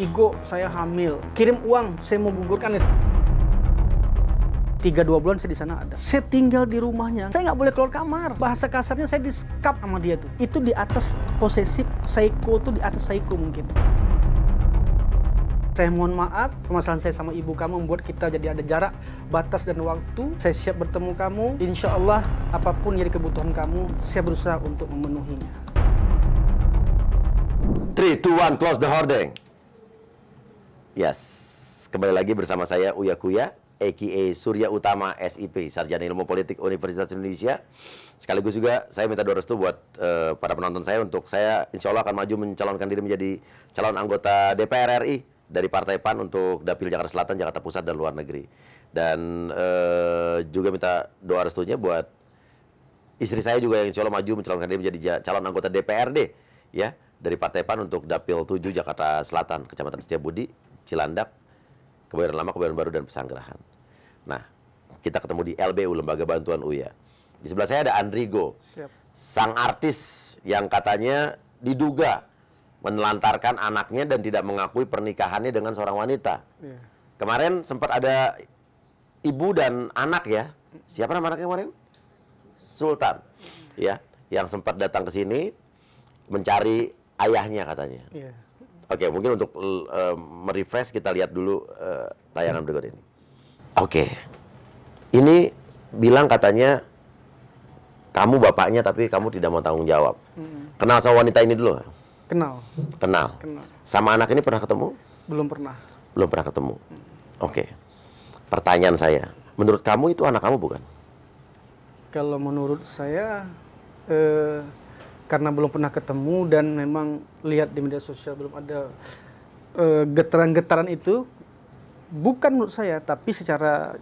Igo, saya hamil. Kirim uang, saya mau gugurkan. Tiga dua bulan saya di sana ada. Saya tinggal di rumahnya. Saya nggak boleh keluar kamar. Bahasa kasarnya saya diskap sama dia tuh. Itu di atas posesif, psycho tuh di atas psycho mungkin. Saya mohon maaf, permasalahan saya sama ibu kamu membuat kita jadi ada jarak, batas dan waktu. Saya siap bertemu kamu. Insya Allah, apapun jadi kebutuhan kamu, saya berusaha untuk memenuhinya. 3, 2, 1, close the hoarding. Yes, kembali lagi bersama saya Uya Kuya, a.k.a. Surya Utama SIP, Sarjana Ilmu Politik Universitas Indonesia. Sekaligus juga saya minta doa restu buat uh, para penonton saya untuk saya insya Allah akan maju mencalonkan diri menjadi calon anggota DPR RI dari Partai PAN untuk Dapil Jakarta Selatan, Jakarta Pusat, dan luar negeri. Dan uh, juga minta doa restunya buat istri saya juga yang insya Allah maju mencalonkan diri menjadi calon anggota DPRD ya dari Partai PAN untuk Dapil 7 Jakarta Selatan, Kecamatan Setiabudi, Cilandak, Kebayoran Lama, Kebayoran Baru, dan Pesanggerahan. Nah, kita ketemu di LBU, Lembaga Bantuan UYA. Di sebelah saya ada Andrigo, Siap. sang artis yang katanya diduga menelantarkan anaknya dan tidak mengakui pernikahannya dengan seorang wanita. Ya. Kemarin sempat ada ibu dan anak ya. Siapa nama anaknya kemarin? Sultan. Ya, yang sempat datang ke sini mencari ayahnya katanya. Ya. Oke, okay, mungkin untuk uh, merefresh kita lihat dulu uh, tayangan berikut ini. Oke. Okay. Ini bilang katanya kamu bapaknya tapi kamu tidak mau tanggung jawab. Hmm. Kenal sama wanita ini dulu? Kenal. Kenal. Kenal. Sama anak ini pernah ketemu? Belum pernah. Belum pernah ketemu. Hmm. Oke. Okay. Pertanyaan saya, menurut kamu itu anak kamu bukan? Kalau menurut saya eh karena belum pernah ketemu dan memang lihat di media sosial belum ada eh, getaran-getaran uh, itu bukan menurut saya tapi secara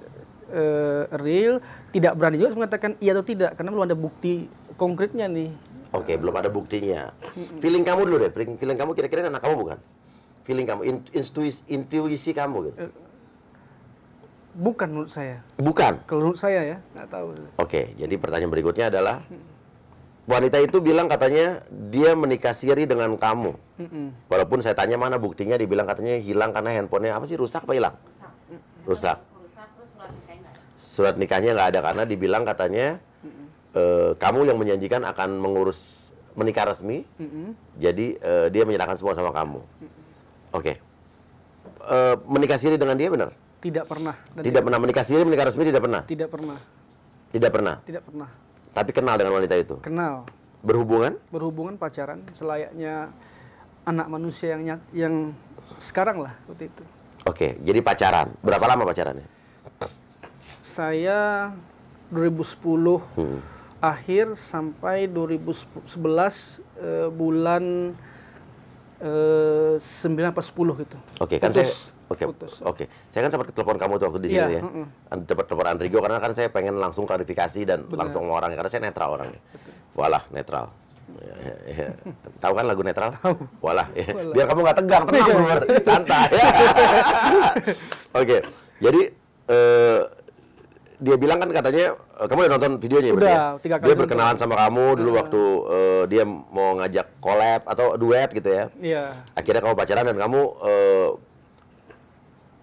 uh, real tidak berani juga mengatakan iya atau tidak karena belum ada bukti konkretnya nih oke okay, belum ada buktinya feeling kamu dulu deh feeling, feeling kamu kira-kira anak kamu bukan feeling kamu intuisi, intuisi kamu gitu eh, bukan menurut saya bukan kalau menurut saya ya nggak tahu oke okay, jadi pertanyaan berikutnya adalah wanita itu bilang katanya dia menikah siri dengan kamu. Walaupun saya tanya mana buktinya, dibilang katanya hilang karena handphonenya apa sih rusak apa hilang? Rusak. Rusak. Surat nikahnya nggak ada karena dibilang katanya eh, kamu yang menjanjikan akan mengurus menikah resmi. Jadi eh, dia menyerahkan semua sama kamu. Oke. Eh, menikah siri dengan dia benar? Tidak pernah. tidak, tidak pernah menikah siri, menikah resmi tidak pernah. Tidak pernah. Tidak pernah. Tidak pernah. Tapi kenal dengan wanita itu? Kenal. Berhubungan? Berhubungan pacaran selayaknya anak manusia yang nyat, yang sekarang lah waktu itu. Oke, jadi pacaran. Berapa lama pacarannya? Saya 2010 hmm. akhir sampai 2011 eh, bulan eh, 9 atau 10 gitu. Oke, kan Terus, saya Oke, okay. Oke, okay. saya kan sempat telepon kamu tuh waktu di iya, sini yeah. ya. Mm -mm. Kan telepon Andrigo karena kan saya pengen langsung klarifikasi dan Bener. langsung orang karena saya netral orangnya. Walah, netral. Iya, iya, Tahu kan lagu netral? Tahu. Walah, ya. Walah. Biar kamu nggak tegang, tenang bener. santai. Oke, jadi uh, dia bilang kan katanya eh, kamu udah nonton videonya ya? udah, ya? tiga kali dia berkenalan nonton. sama kamu dulu uh. waktu uh, dia mau ngajak collab atau duet gitu ya iya akhirnya kamu pacaran dan kamu uh,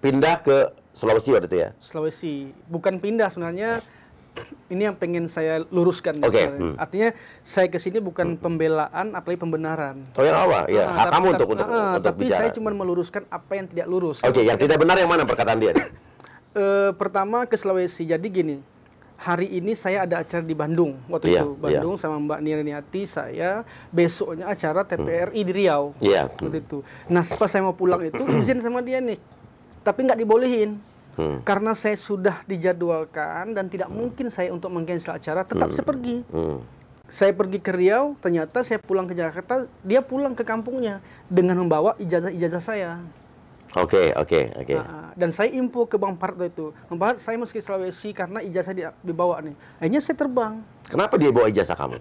pindah ke Sulawesi waktu itu ya? Sulawesi, bukan pindah sebenarnya ini yang pengen saya luruskan. Okay. Hmm. Artinya saya ke sini bukan hmm. pembelaan, apalagi pembenaran. Oh ya apa? Ya, nah, hak kamu untuk untuk, nah, untuk tapi bicara. saya cuma meluruskan apa yang tidak lurus. Oke, okay, yang tidak benar yang mana perkataan dia? e, pertama ke Sulawesi. Jadi gini, hari ini saya ada acara di Bandung waktu yeah, itu iya. Bandung yeah. sama Mbak Nirniati saya besoknya acara TPRI hmm. di Riau yeah. waktu hmm. itu. Nah pas saya mau pulang itu izin sama dia nih tapi nggak dibolehin hmm. karena saya sudah dijadwalkan dan tidak hmm. mungkin saya untuk mengcancel acara tetap hmm. saya pergi hmm. saya pergi ke Riau ternyata saya pulang ke Jakarta dia pulang ke kampungnya dengan membawa ijazah-ijazah saya Oke, okay, oke, okay, oke. Okay. Nah, ah. dan saya info ke Bang parto itu. membahas saya meski Sulawesi karena ijazah dia dibawa nih. Akhirnya saya terbang. Kenapa dia bawa ijazah kamu?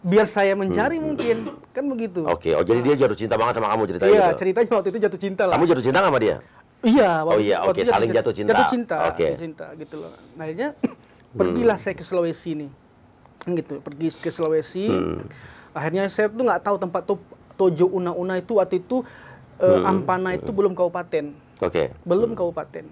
biar saya mencari hmm. mungkin kan begitu oke okay. oh jadi ah. dia jatuh cinta banget sama kamu ceritanya iya gitu. ceritanya waktu itu jatuh cinta lah kamu jatuh cinta sama dia Iya, oh iya, oke, okay. saling jatuh cinta. Jatuh cinta, okay. jatuh cinta gitu loh. Nah, akhirnya pergilah hmm. saya ke Sulawesi nih. Gitu, pergi ke Sulawesi. Hmm. Akhirnya saya tuh nggak tahu tempat tuh Tojo Una-Una itu waktu itu eh, hmm. Ampana itu hmm. belum kabupaten. Oke. Okay. Belum hmm. kabupaten.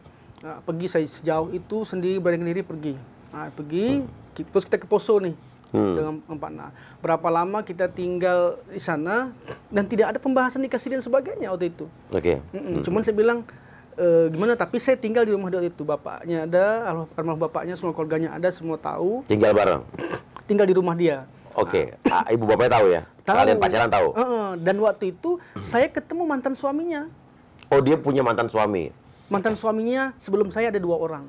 Nah, pergi saya sejauh itu sendiri berani sendiri pergi. Nah, pergi hmm. terus kita ke Poso nih. Hmm. dengan Ampana. Berapa lama kita tinggal di sana dan tidak ada pembahasan di kasih dan sebagainya waktu itu. Oke. Okay. Hmm. Cuman saya bilang e, gimana tapi saya tinggal di rumah dari itu bapaknya ada almarhum bapaknya semua keluarganya ada semua tahu tinggal bareng tinggal di rumah dia oke okay. Nah. ibu bapaknya tahu ya tahu. kalian pacaran tahu e dan waktu itu saya ketemu mantan suaminya oh dia punya mantan suami mantan suaminya sebelum saya ada dua orang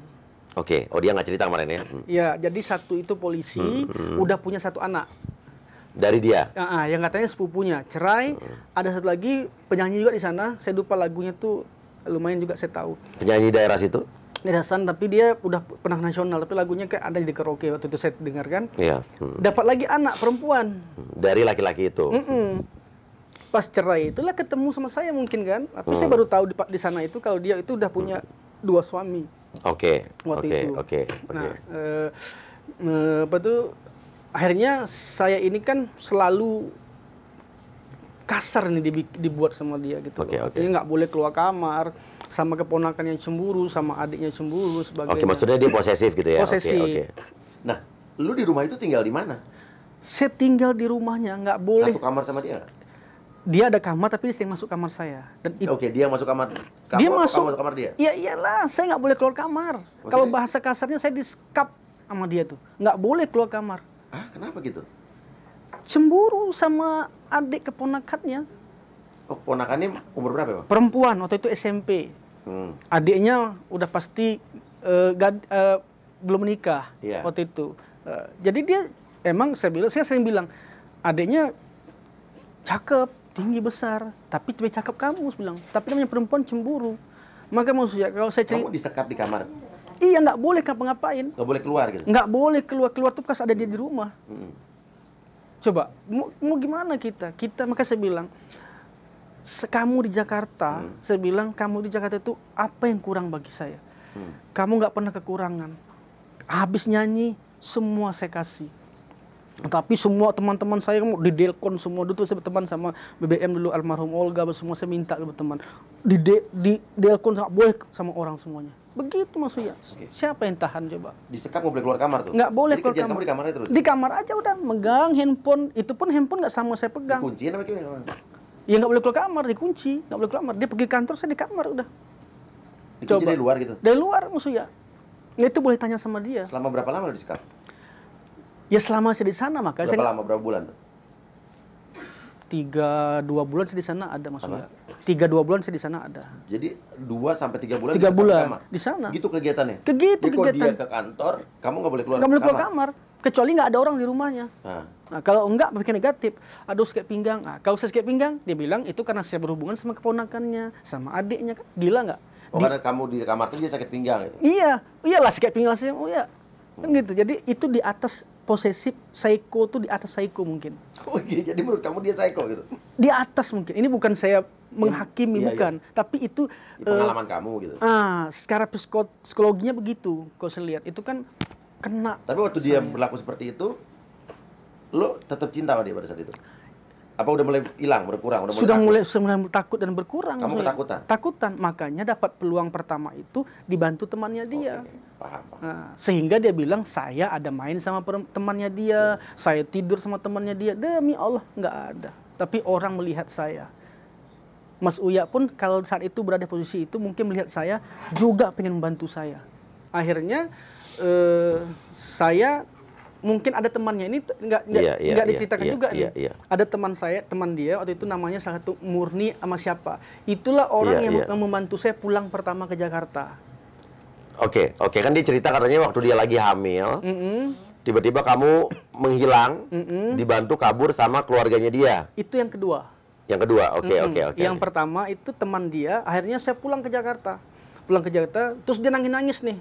oke okay. oh dia nggak cerita kemarin ya ya jadi satu itu polisi hmm, hmm. udah punya satu anak dari dia. Uh, uh, yang katanya sepupunya cerai. Hmm. Ada satu lagi penyanyi juga di sana. Saya lupa lagunya tuh lumayan juga saya tahu. Penyanyi daerah situ? Dasan tapi dia udah pernah nasional tapi lagunya kayak ada di karaoke waktu itu saya dengarkan. Iya. Hmm. Dapat lagi anak perempuan hmm, dari laki-laki itu. Mm -mm. Pas cerai itulah ketemu sama saya mungkin kan. Tapi hmm. saya baru tahu di, di sana itu kalau dia itu udah punya hmm. dua suami. Oke. Okay. Waktu okay. itu. Oke. Okay. Okay. Nah, eh, eh, apa tuh akhirnya saya ini kan selalu kasar nih dibuat sama dia gitu okay, Okay. nggak boleh keluar kamar sama keponakannya yang cemburu, sama adiknya cemburu sebagainya. Oke, okay, maksudnya dia posesif gitu ya. Posesif. Okay, okay. Nah, lu di rumah itu tinggal di mana? Saya tinggal di rumahnya, nggak boleh. Satu kamar sama dia? Dia ada kamar tapi dia masuk kamar saya. Dan Oke, dia masuk kamar. kamar dia masuk kamar, kamar dia. Iya iyalah, saya nggak boleh keluar kamar. Maksudnya? Kalau bahasa kasarnya saya diskap sama dia tuh, nggak boleh keluar kamar. Ah, kenapa gitu? cemburu sama adik keponakannya. Oh, keponakannya umur berapa pak? Perempuan, waktu itu SMP. Hmm. Adiknya udah pasti uh, gad, uh, belum menikah yeah. waktu itu. Uh, jadi dia emang saya bilang, saya sering bilang, adiknya cakep, tinggi besar, tapi cuma cakep kamu, saya bilang. Tapi namanya perempuan cemburu. Maka maksudnya kalau saya cerita... Kamu disekap di kamar? Iya, nggak boleh ngapa-ngapain. Nggak boleh keluar gitu? Nggak boleh keluar. Keluar tuh pas ada dia di rumah. Hmm Coba mau, mau gimana kita? Kita maka saya bilang kamu di Jakarta, hmm. saya bilang kamu di Jakarta itu apa yang kurang bagi saya? Hmm. Kamu nggak pernah kekurangan. Habis nyanyi semua saya kasih. Tapi semua teman-teman saya mau Delcon semua dulu saya berteman sama BBM dulu almarhum Olga semua saya minta ke teman, de, di delkon sama boleh sama orang semuanya. Begitu maksudnya. Okay. Siapa yang tahan coba? Disekap nggak boleh keluar kamar tuh? Nggak boleh keluar kamar. Di di aja terus? Di kamar aja udah megang handphone. Itu pun handphone nggak sama saya pegang. Dikunci apa gimana? Ya nggak boleh keluar kamar, dikunci. Nggak boleh keluar kamar. Dia pergi kantor, saya di kamar udah. Dikunci coba. dari luar gitu? Dari luar maksudnya. Ya, itu boleh tanya sama dia. Selama berapa lama lo disekap? Ya selama saya di sana maka berapa saya... lama? Berapa bulan? Tiga, dua bulan saya di sana ada maksudnya. Apa? tiga dua bulan saya di sana ada. Jadi dua sampai tiga bulan. Tiga bulan kamar. di sana. Gitu kegiatannya. Kegitu Jadi kegiatan. Kalau dia ke kantor, kamu nggak boleh keluar. Nggak boleh keluar kamar. Kecuali nggak ada orang di rumahnya. Nah. nah kalau enggak berpikir negatif, aduh sakit pinggang. Nah, kalau saya sakit pinggang, dia bilang itu karena saya berhubungan sama keponakannya, sama adiknya Gila nggak? Oh, karena kamu di kamar tuh dia sakit pinggang. Gitu. Iya, iyalah sakit pinggang saya. Oh iya, kan hmm. gitu. Jadi itu di atas posesif, psycho tuh di atas psycho mungkin. Oh iya, jadi menurut kamu dia psycho gitu? Di atas mungkin. Ini bukan saya menghakimi, iya, iya. bukan. Tapi itu... Di pengalaman uh, kamu gitu? Ah, secara psikologinya begitu, kalau saya lihat. Itu kan kena. Tapi waktu saya. dia berlaku seperti itu, lo tetap cinta sama dia pada saat itu? apa udah mulai hilang berkurang udah sudah mulai sudah mulai takut dan berkurang kamu ketakutan takutan makanya dapat peluang pertama itu dibantu temannya dia okay paham, Nah, sehingga dia bilang saya ada main sama temannya dia hmm. saya tidur sama temannya dia demi Allah nggak ada tapi orang melihat saya Mas Uya pun kalau saat itu berada di posisi itu mungkin melihat saya juga pengen membantu saya. Akhirnya eh, saya mungkin ada temannya ini nggak nggak yeah, yeah, yeah, diceritakan yeah, juga yeah, nih. Yeah, yeah. Ada teman saya, teman dia waktu itu namanya salah satu Murni sama siapa. Itulah orang yeah, yang, yeah. Iya. membantu saya pulang pertama ke Jakarta. Oke, okay, oke okay. kan dia cerita katanya waktu dia lagi hamil, mm -hmm. tiba-tiba kamu menghilang, mm -hmm. dibantu kabur sama keluarganya dia. Itu yang kedua. Yang kedua, oke, okay, mm -hmm. oke, okay, oke. Okay, yang okay. pertama itu teman dia, akhirnya saya pulang ke Jakarta, pulang ke Jakarta, terus dia nangis-nangis nih.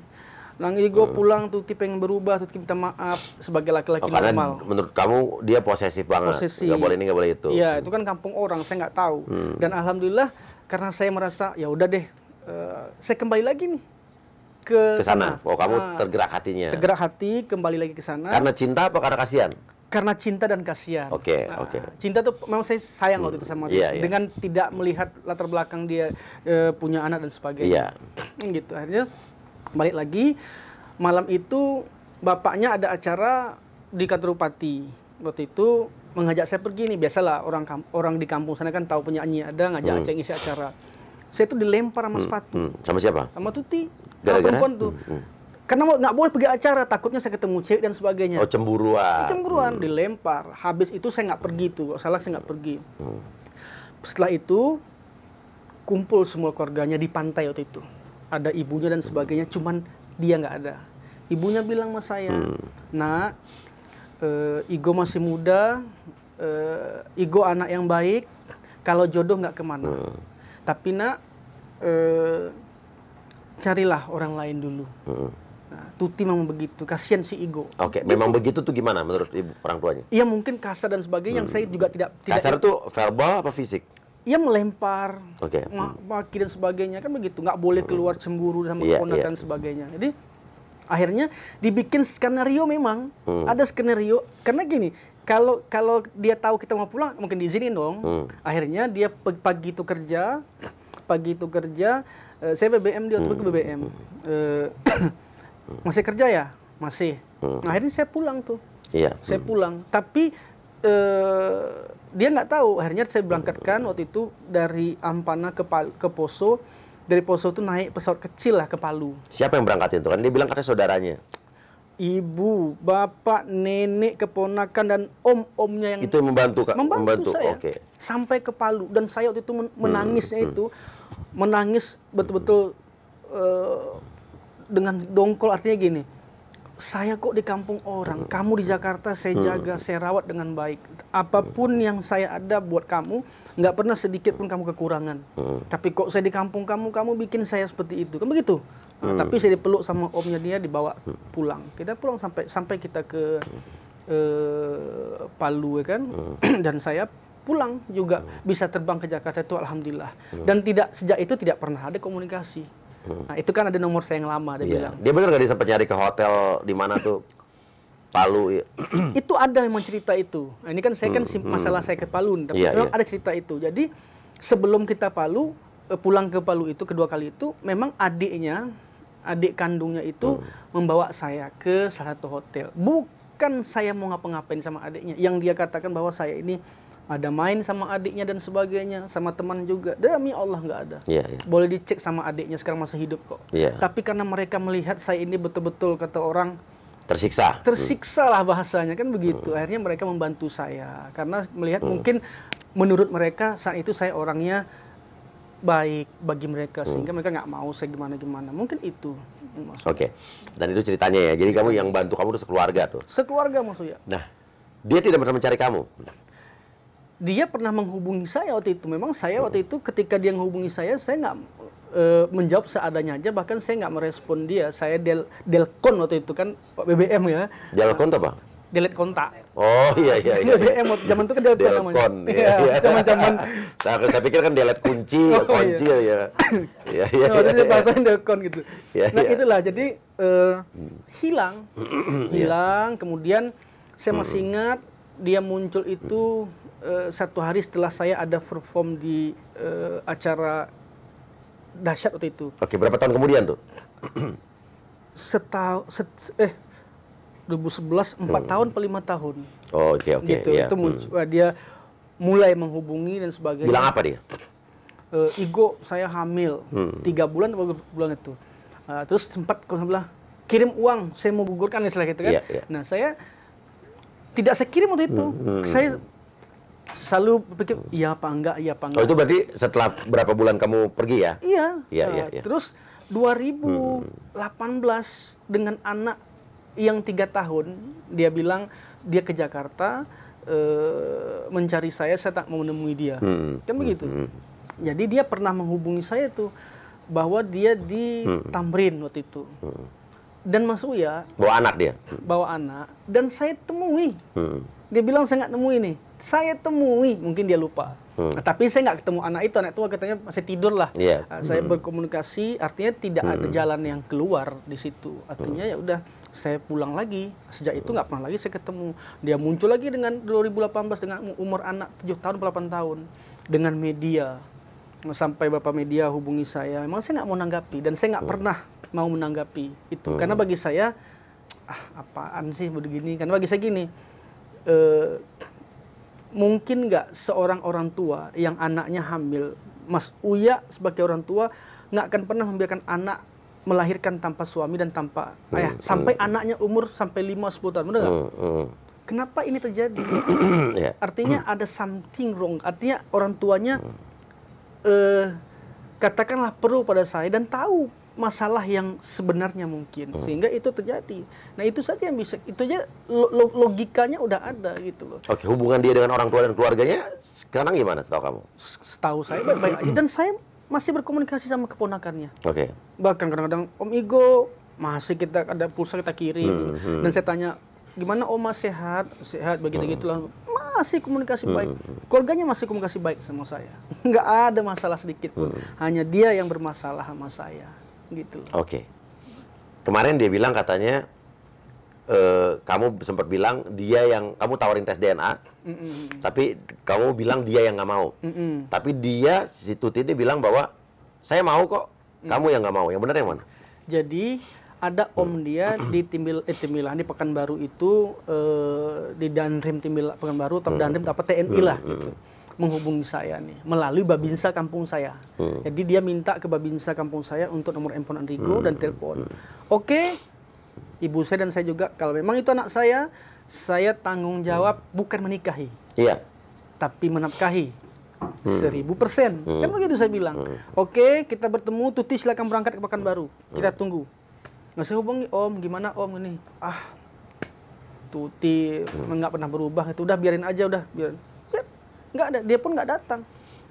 Nangis gue mm. pulang, Tuti pengen berubah, Tuti minta maaf sebagai laki-laki oh, normal. menurut kamu dia posesif banget. Posesif. Gak boleh ini, gak boleh itu. Iya, hmm. itu kan kampung orang, saya nggak tahu. Hmm. Dan alhamdulillah karena saya merasa ya udah deh, uh, saya kembali lagi nih ke sana. Oh, kamu nah, tergerak hatinya. Tergerak hati, kembali lagi ke sana. Karena cinta apa karena kasihan? Karena cinta dan kasihan. Oke, okay, nah, oke. Okay. Cinta tuh memang saya sayang hmm, waktu itu sama dia. Yeah. Iya. Dengan tidak melihat latar belakang dia e, punya anak dan sebagainya. Yeah. Hmm, gitu. Akhirnya balik lagi malam itu bapaknya ada acara di kantor bupati. Waktu itu mengajak saya pergi nih biasalah orang orang di kampung sana kan tahu penyanyi ada ngajak hmm. ngisi acara saya tuh dilempar sama hmm, sepatu. hmm. Sama siapa? Sama Tuti. Nah, Gara -gara? perempuan tuh. Hmm, hmm. Karena nggak boleh pergi acara, takutnya saya ketemu cewek dan sebagainya. Oh cemburuan. Cemburuan, hmm. dilempar. Habis itu saya nggak pergi tuh, kalau salah saya nggak pergi. Hmm. Setelah itu kumpul semua keluarganya di pantai waktu itu. Ada ibunya dan sebagainya, cuman dia nggak ada. Ibunya bilang sama saya, hmm. nak, uh, Igo masih muda, uh, Igo anak yang baik, kalau jodoh nggak kemana. Hmm. Tapi nak, uh, carilah orang lain dulu. Hmm. Nah, Tuti memang begitu, kasihan si Igo. Oke, okay. memang Itu, begitu tuh gimana menurut ibu orang tuanya? Iya mungkin kasar dan sebagainya hmm. yang saya juga tidak, tidak Kasar itu verbal apa fisik? Iya melempar, okay. Hmm. maki dan sebagainya kan begitu, nggak boleh hmm. keluar cemburu dan yeah, yeah. dan sebagainya. Jadi akhirnya dibikin skenario memang hmm. ada skenario karena gini kalau kalau dia tahu kita mau pulang mungkin diizinin dong hmm. akhirnya dia pagi itu kerja pagi itu kerja uh, saya BBM di waktu hmm. BBM uh, eh, masih kerja ya masih hmm. akhirnya saya pulang tuh iya. saya hmm. pulang tapi uh, dia nggak tahu akhirnya saya berangkatkan waktu itu dari Ampana ke Pal ke Poso dari Poso tuh naik pesawat kecil lah ke Palu siapa yang berangkat itu kan dia bilang katanya saudaranya ibu, bapak, nenek, keponakan dan om-omnya yang itu membantu kak, membantu, membantu. saya okay. sampai ke Palu dan saya waktu itu hmm, menangisnya hmm. itu menangis betul-betul uh, dengan dongkol artinya gini, saya kok di kampung orang, hmm. kamu di Jakarta saya hmm. jaga, hmm. saya rawat dengan baik. Apapun hmm. yang saya ada buat kamu, nggak pernah sedikit pun kamu kekurangan. Hmm. Tapi kok saya di kampung kamu, kamu bikin saya seperti itu, kan begitu? Nah, hmm. Tapi saya dipeluk sama omnya dia dibawa pulang. Kita pulang sampai sampai kita ke uh, Palu ya kan hmm. dan saya pulang juga hmm. bisa terbang ke Jakarta itu alhamdulillah hmm. dan tidak sejak itu tidak pernah ada komunikasi hmm. nah itu kan ada nomor saya yang lama dia yeah. bilang dia benar nggak dia sempat nyari ke hotel di mana tuh Palu iya. itu ada memang cerita itu nah, ini kan saya kan hmm. hmm. masalah saya ke Palu tapi yeah, memang yeah. ada cerita itu jadi sebelum kita Palu eh, pulang ke Palu itu kedua kali itu memang adiknya adik kandungnya itu hmm. membawa saya ke salah satu hotel. Bukan saya mau ngapa-ngapain sama adiknya. Yang dia katakan bahwa saya ini ada main sama adiknya dan sebagainya, sama teman juga. Demi Allah nggak ada. Yeah, yeah. Boleh dicek sama adiknya sekarang masih hidup kok. Yeah. Tapi karena mereka melihat saya ini betul-betul kata orang tersiksa. Tersiksa lah hmm. bahasanya kan begitu. Hmm. Akhirnya mereka membantu saya karena melihat hmm. mungkin menurut mereka saat itu saya orangnya baik bagi mereka hmm. sehingga mereka nggak mau saya gimana gimana mungkin itu oke dan itu ceritanya ya jadi kamu yang bantu kamu itu sekeluarga tuh sekeluarga maksudnya nah dia tidak pernah mencari kamu dia pernah menghubungi saya waktu itu memang saya waktu hmm. itu ketika dia menghubungi saya saya nggak e, menjawab seadanya aja bahkan saya nggak merespon dia saya del delkon waktu itu kan pak bbm ya delkon apa delete kontak. Oh iya iya iya. Itu iya. emot zaman itu kan delete kontak namanya. Iya, iya, iya. Zaman-zaman. Saya nah, saya pikir kan delete kunci, oh, kunci iya. ya. Iya iya. Nah, jadi bahasain delete kon gitu. Ya, nah, ya. itulah jadi uh, hilang. hilang kemudian saya masih hmm. ingat dia muncul itu uh, satu hari setelah saya ada perform di uh, acara dahsyat waktu itu. Oke, berapa tahun kemudian tuh? setahu set, eh 2011 4 hmm. tahun per 5 tahun. Oh, oke okay, oke. Okay, gitu. Yeah. Itu hmm. Eh, dia mulai menghubungi dan sebagainya. Bilang apa dia? E, Igo, saya hamil. Hmm. Tiga bulan atau bulan itu. E, terus sempat kalau bilang kirim uang, saya mau gugurkan istilah gitu kan. Yeah, yeah. Nah, saya tidak saya kirim waktu itu. Hmm, hmm. Saya selalu pikir iya apa enggak, iya apa oh, enggak. Oh, itu berarti setelah berapa bulan kamu pergi ya? Iya. Iya, iya, iya. Terus 2018 hmm. hmm. dengan anak yang tiga tahun dia bilang dia ke Jakarta e, mencari saya saya tak mau menemui dia hmm. hmm kan hmm, begitu hmm. jadi dia pernah menghubungi saya tuh bahwa dia di hmm. hmm. Tamrin waktu itu hmm. dan Mas Uya bawa anak dia bawa anak dan saya temui hmm. dia bilang saya nggak temui nih saya temui mungkin dia lupa Hmm. Nah, tapi saya nggak ketemu anak itu, anak tua katanya masih tidur lah. Yeah. Iya. Saya hmm. berkomunikasi, artinya tidak hmm. ada jalan yang keluar di situ. Artinya hmm. ya udah saya pulang lagi sejak itu nggak pernah lagi saya ketemu dia muncul lagi dengan 2018 dengan umur anak 7 tahun 8 tahun dengan media sampai bapak media hubungi saya memang saya nggak mau menanggapi dan saya nggak hmm. pernah mau menanggapi itu karena hmm. bagi saya ah apaan sih begini karena bagi saya gini eh, mungkin nggak seorang orang tua yang anaknya hamil Mas Uya sebagai orang tua nggak akan pernah membiarkan anak melahirkan tanpa suami dan tanpa hmm, ayah hmm. sampai anaknya umur sampai 5 10 tahun benar hmm, hmm. kenapa ini terjadi yeah. artinya hmm. ada something wrong artinya orang tuanya hmm. eh, katakanlah perlu pada saya dan tahu masalah yang sebenarnya mungkin hmm. sehingga itu terjadi. Nah itu saja yang bisa itu aja logikanya udah ada gitu loh. Oke hubungan dia dengan orang tua dan keluarganya sekarang gimana setahu kamu? Setahu saya baik-baik aja dan saya masih berkomunikasi sama keponakannya. Oke. Okay. Bahkan kadang-kadang Om Igo masih kita ada pulsa kita kirim hmm, hmm. dan saya tanya gimana Oma sehat sehat begitu gitu lah hmm. masih komunikasi hmm, baik hmm. keluarganya masih komunikasi baik sama saya nggak ada masalah sedikit pun hmm. hanya dia yang bermasalah sama saya gitu oke okay. kemarin dia bilang katanya Eh, kamu sempat bilang dia yang kamu tawarin tes DNA, mm -mm. tapi kamu bilang dia yang nggak mau. Mm -mm. Tapi dia si Tuti ini bilang bahwa saya mau kok, kamu yang nggak mau. Yang benar yang mana? Jadi ada om dia di Timbil eh, Timbilan di Pekanbaru itu eh, di Danrim Timbil Pekanbaru atau hmm. Danrim apa TNI lah hmm. gitu menghubungi saya nih melalui babinsa kampung saya. Hmm. Jadi dia minta ke babinsa kampung saya untuk nomor handphone antigo hmm. dan telepon. Hmm. Oke, okay, ibu saya dan saya juga kalau memang itu anak saya, saya tanggung jawab hmm. bukan menikahi. Iya. Tapi menafkahi. Hmm. Seribu persen. Hmm. Kan begitu saya bilang. Hmm. Oke, kita bertemu. Tuti silakan berangkat ke Pekanbaru. Hmm. Kita tunggu. Nggak saya hubungi Om, gimana Om ini? Ah, Tuti hmm. nggak pernah berubah. Itu udah biarin aja udah. biarin. biar. Nggak ada. Dia pun nggak datang.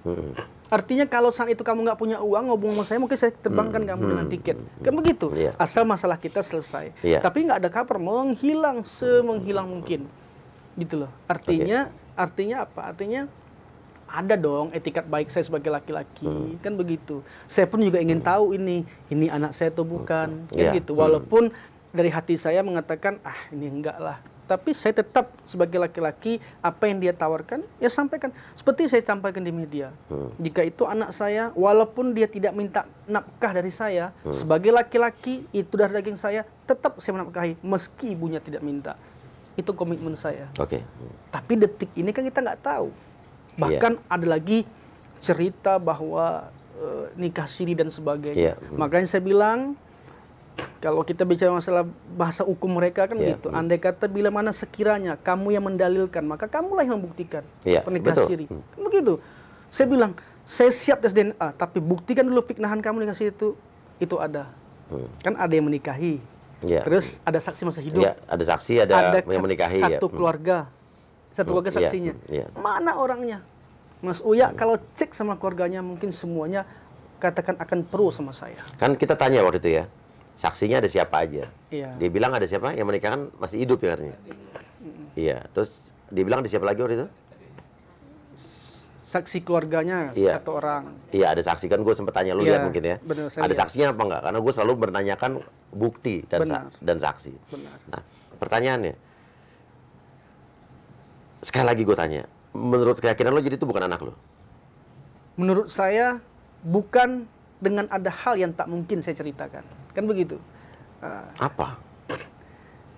Hmm. Artinya kalau saat itu kamu nggak punya uang, ngobong sama saya mungkin saya terbangkan hmm, kamu dengan hmm. tiket. Kan begitu. Yeah. Asal masalah kita selesai. Yeah. Tapi nggak ada cover menghilang semenghilang mungkin. Gitu loh. Artinya okay. artinya apa? Artinya ada dong etikat baik saya sebagai laki-laki hmm. kan begitu. Saya pun juga ingin hmm. tahu ini ini anak saya atau bukan. Hmm. Kan yeah. gitu. Hmm. Walaupun dari hati saya mengatakan ah ini enggak lah tapi saya tetap sebagai laki-laki apa yang dia tawarkan ya sampaikan seperti saya sampaikan di media hmm. jika itu anak saya walaupun dia tidak minta nafkah dari saya hmm. sebagai laki-laki itu dari daging saya tetap saya menafkahi meski ibunya tidak minta itu komitmen saya oke okay. tapi detik ini kan kita nggak tahu iya. bahkan yeah. ada lagi cerita bahwa e, nikah siri dan sebagainya yeah. hmm. makanya saya bilang kalau kita bicara masalah bahasa hukum mereka kan yeah. gitu. Iya. Andai kata bila mana sekiranya kamu yang mendalilkan, maka kamulah yang membuktikan yeah, pernikahan siri. Hmm. Kan begitu. Saya bilang, saya siap tes DNA, tapi buktikan dulu fiknahan kamu nikah siri itu itu ada. Hmm. Kan ada yang menikahi. Yeah. Terus ada saksi masa hidup. Yeah, ada saksi, ada, ada yang menikahi. Iya. Satu ya. keluarga. Satu hmm, keluarga iya, saksinya. Hmm, yeah. Yeah. Mana orangnya? Mas Uya hmm. kalau cek sama keluarganya mungkin semuanya katakan akan pro sama saya. Kan kita tanya waktu itu ya saksinya ada siapa aja. Iya. Dia bilang ada siapa yang menikahkan masih hidup ya Iya. Terus dia bilang ada siapa lagi waktu itu? Saksi keluarganya iya. satu orang. Iya ada saksi kan gue sempat tanya lu ya iya, lihat mungkin ya. Bener, ada saksinya apa enggak? Karena gue selalu bertanyakan bukti dan Sa dan saksi. Benar. Nah pertanyaannya sekali lagi gue tanya, menurut keyakinan lo jadi itu bukan anak lo? Menurut saya bukan dengan ada hal yang tak mungkin saya ceritakan kan begitu. Uh, Apa?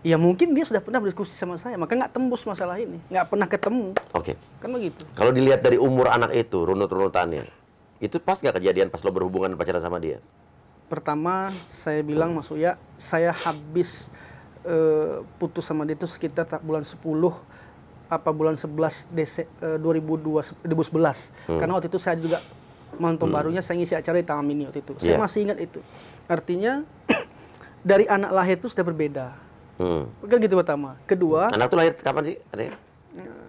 Ya mungkin dia sudah pernah berdiskusi sama saya, maka nggak tembus masalah ini, nggak pernah ketemu. Oke. Okay. Kan begitu. Kalau dilihat dari umur anak itu, runut-runutannya, itu pas nggak kejadian pas lo berhubungan pacaran sama dia? Pertama, saya bilang hmm. Mas Uya, saya habis uh, putus sama dia itu sekitar bulan 10 apa bulan 11 des uh, 2002, 2011. Hmm. Karena waktu itu saya juga Mantan hmm. barunya saya ngisi acara di Taman Mini waktu itu. Saya iya. masih ingat itu. Artinya dari anak lahir itu sudah berbeda. Hmm. Kan gitu pertama. Kedua. Anak itu lahir kapan sih? Ada ya? Nah,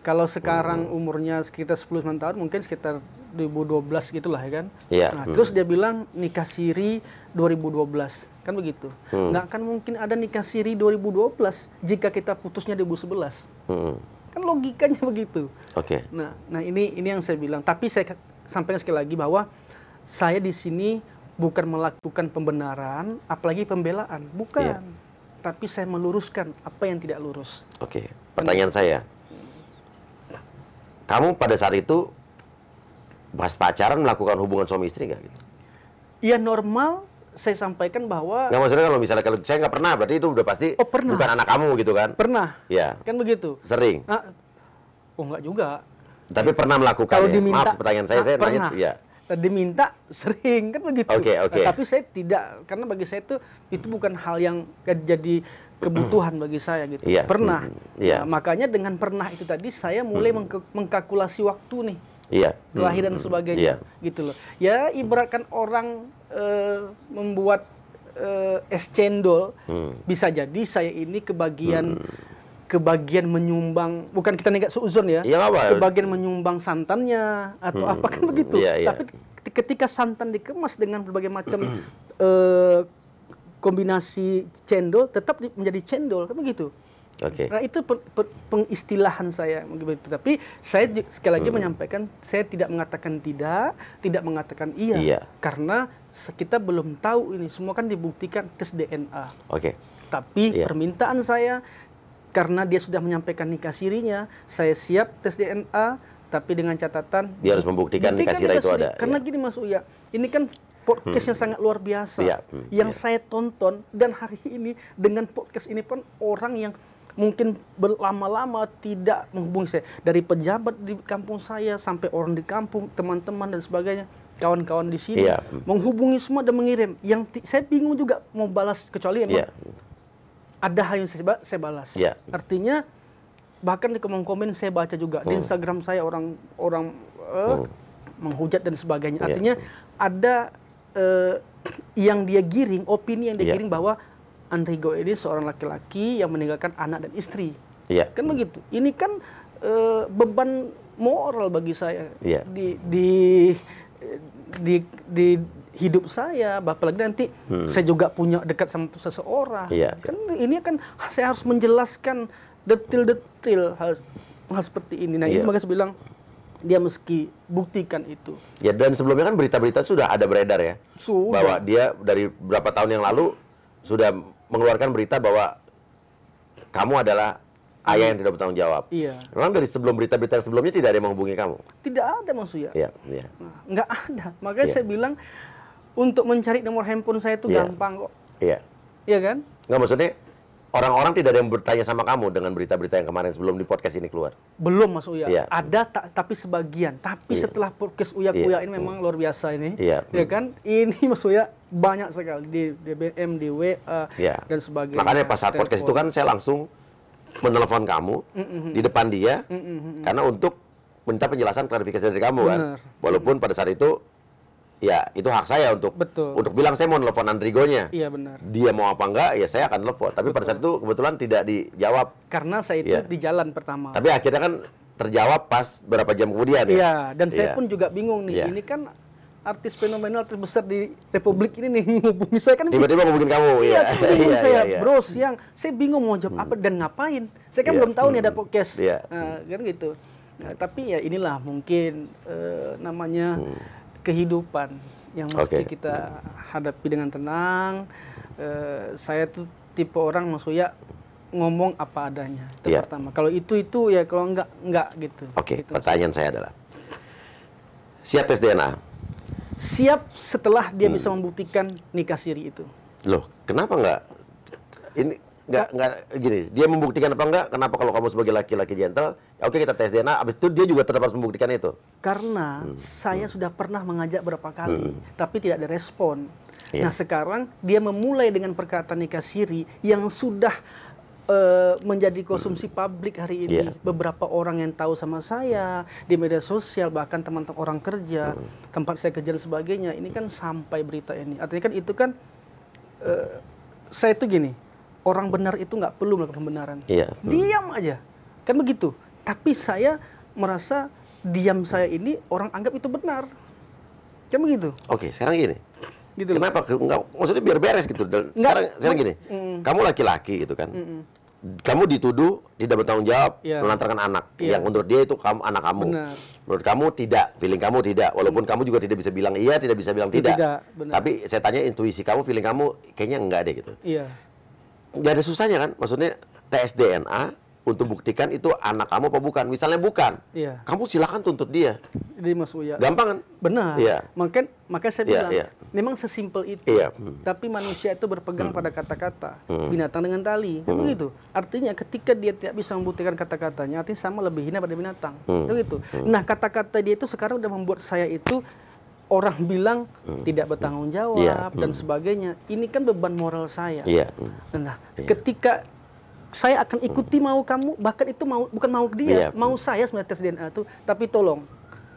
kalau sekarang hmm. umurnya sekitar 10 tahun, mungkin sekitar 2012 gitulah ya kan. Ya. Nah, hmm. terus dia bilang nikah siri 2012. Kan begitu. Hmm. Nggak kan mungkin ada nikah siri 2012 jika kita putusnya 2011. Hmm. Kan logikanya begitu. Oke. Okay. Nah, nah ini ini yang saya bilang. Tapi saya sampaikan sekali lagi bahwa saya di sini bukan melakukan pembenaran, apalagi pembelaan, bukan. Iya. Tapi saya meluruskan apa yang tidak lurus. Oke, pertanyaan saya, kamu pada saat itu bahas pacaran melakukan hubungan suami istri nggak? Gitu? Ya normal. Saya sampaikan bahwa nggak maksudnya kalau misalnya kalau saya nggak pernah berarti itu udah pasti oh, pernah. bukan anak kamu gitu kan? Pernah. Ya. Kan begitu. Sering. Nah, oh nggak juga. Tapi pernah melakukan. Kalau ya? diminta. Maaf pertanyaan saya, nah, saya ah, pernah. Nanya, ya Eh, diminta sering kan begitu. Okay, nah, okay. tapi saya tidak karena bagi saya itu itu bukan hal yang jadi kebutuhan bagi saya gitu. Yeah. Pernah. Yeah. Nah, makanya dengan pernah itu tadi saya mulai mm. mengkalkulasi waktu nih. Iya. Yeah. Kelahiran dan hmm. sebagainya yeah. gitu loh. Ya ibaratkan orang uh, membuat uh, es cendol mm. bisa jadi saya ini kebagian mm kebagian menyumbang bukan kita negak seuzon ya, ya apa? kebagian menyumbang santannya atau hmm, apa kan begitu ya, ya. tapi ketika santan dikemas dengan berbagai macam uh, kombinasi cendol tetap menjadi cendol kan begitu Okay. Nah itu pe pe pengistilahan saya begitu. Tapi saya sekali lagi hmm. menyampaikan saya tidak mengatakan tidak, tidak mengatakan iya, iya. karena kita belum tahu ini semua kan dibuktikan tes DNA. Oke. Okay. Tapi iya. permintaan saya karena dia sudah menyampaikan nikah sirinya, saya siap tes DNA, tapi dengan catatan dia harus membuktikan nikah siri itu ada. Karena ya. gini Mas Uya, ini kan podcast hmm. yang sangat luar biasa ya. hmm. yang ya. saya tonton dan hari ini dengan podcast ini pun orang yang mungkin berlama-lama tidak menghubungi saya dari pejabat di kampung saya sampai orang di kampung teman-teman dan sebagainya kawan-kawan di sini ya. menghubungi semua dan mengirim yang saya bingung juga mau balas kecuali emang ya ada hal yang saya, saya balas. Ya. Artinya bahkan di komen-komen saya baca juga hmm. di Instagram saya orang orang uh, hmm. menghujat dan sebagainya. Ya. Artinya ya. ada uh, yang dia giring, opini yang dia ya. giring bahwa Andrigo ini seorang laki-laki yang meninggalkan anak dan istri. Ya. Kan begitu. Ini kan uh, beban moral bagi saya ya. di di di, di hidup saya, bapak lagi nanti hmm. saya juga punya dekat sama seseorang. Iya, kan iya. ini kan saya harus menjelaskan detil-detil hal hal seperti ini. Nah, iya. ini maka saya bilang dia meski buktikan itu. Ya dan sebelumnya kan berita-berita sudah ada beredar ya. Sudah. Bahwa dia dari berapa tahun yang lalu sudah mengeluarkan berita bahwa kamu adalah ayah yang tidak bertanggung jawab. Iya. Memang dari sebelum berita-berita sebelumnya tidak ada yang menghubungi kamu. Tidak ada maksudnya. Iya. Iya. Nah, nggak ada. Makanya iya. saya bilang untuk mencari nomor handphone saya itu yeah. Iya. gampang kok. Iya. Yeah. Iya kan? Nggak maksudnya orang-orang tidak ada yang bertanya sama kamu dengan berita-berita yang kemarin sebelum di podcast ini keluar. Belum Mas Uya. Yeah. Ada ta tapi sebagian. Tapi yeah. setelah podcast Uya yeah. Uya ini memang mm. luar biasa ini. Iya. Yeah. mm. kan? Ini Mas Uya banyak sekali di DBM, di WA yeah. dan sebagainya. Makanya pas saat podcast itu kan saya langsung menelepon kamu mm -hmm. di depan dia mm -hmm. karena untuk minta penjelasan klarifikasi dari kamu Bener. kan. Walaupun pada saat itu ya itu hak saya untuk Betul. untuk bilang saya mau nelfon Andrigonya. Iya benar. Dia mau apa enggak ya saya akan telepon. Tapi Betul. pada saat itu kebetulan tidak dijawab. Karena saya itu ya. di jalan pertama. Tapi akhirnya kan terjawab pas berapa jam kemudian ya. Iya, dan ya. saya iya. pun juga bingung nih. Ya. Ini kan artis fenomenal terbesar di Republik ini nih ngubungi saya kan tiba-tiba mungkin kamu iya, iya bingung iya, saya iya, Yang bro siang saya bingung mau jawab hmm. apa dan ngapain saya kan yeah. belum tahu hmm. nih ada hmm. podcast yeah. Iya. uh, kan gitu nah, iya. tapi ya inilah mungkin uh, namanya hmm kehidupan yang mesti okay. kita hadapi dengan tenang. Uh, saya tuh tipe orang maksudnya ya ngomong apa adanya. Itu yeah. pertama. Kalau itu itu ya kalau enggak enggak gitu. Oke, okay. gitu. pertanyaan saya adalah siap tes DNA? Siap setelah dia hmm. bisa membuktikan nikah siri itu. Loh, kenapa enggak ini nggak nggak gini dia membuktikan apa enggak kenapa kalau kamu sebagai laki-laki gentle ya oke kita tes DNA abis itu dia juga tetap harus membuktikan itu karena hmm. saya hmm. sudah pernah mengajak berapa kali hmm. tapi tidak ada respon yeah. nah sekarang dia memulai dengan perkataan nikah siri yang sudah eh, menjadi konsumsi hmm. publik hari ini. Yeah. Beberapa orang yang tahu sama saya di media sosial, bahkan teman-teman orang kerja, hmm. tempat saya kerja dan sebagainya. Ini kan sampai berita ini. Artinya kan itu kan uh, saya itu gini orang benar itu nggak perlu melakukan pembenaran. Iya. Hmm. Diam aja. Kan begitu. Tapi saya merasa diam saya ini orang anggap itu benar. Kan begitu. Oke, sekarang gini. Gitu Kenapa? Enggak, maksudnya biar beres gitu. Sekarang, enggak, sekarang gini, mm. kamu laki-laki gitu kan. Mm -mm. Kamu dituduh tidak bertanggung jawab yeah. melantarkan anak yeah. yang menurut dia itu kamu anak kamu. Benar. Menurut kamu tidak, feeling kamu tidak. Walaupun hmm. kamu juga tidak bisa bilang iya, tidak bisa bilang tidak. tidak Tapi saya tanya intuisi kamu, feeling kamu kayaknya enggak deh gitu. Iya nggak ada susahnya kan maksudnya tes DNA untuk buktikan itu anak kamu apa bukan misalnya bukan iya. kamu silakan tuntut dia jadi mas Uya gampang kan benar iya. makanya maka saya iya, bilang iya, iya. memang sesimpel itu iya. tapi manusia itu berpegang hmm. pada kata-kata hmm. binatang dengan tali hmm. begitu artinya ketika dia tidak bisa membuktikan kata-katanya artinya sama lebih hina pada binatang hmm. begitu hmm. nah kata-kata dia itu sekarang udah membuat saya itu orang bilang hmm. tidak bertanggung hmm. jawab yeah. dan hmm. sebagainya. Ini kan beban moral saya. Yeah. Hmm. Nah, yeah. ketika saya akan ikuti mau kamu, bahkan itu mau bukan mau dia, yeah. mau saya sebenarnya tes DNA itu, tapi tolong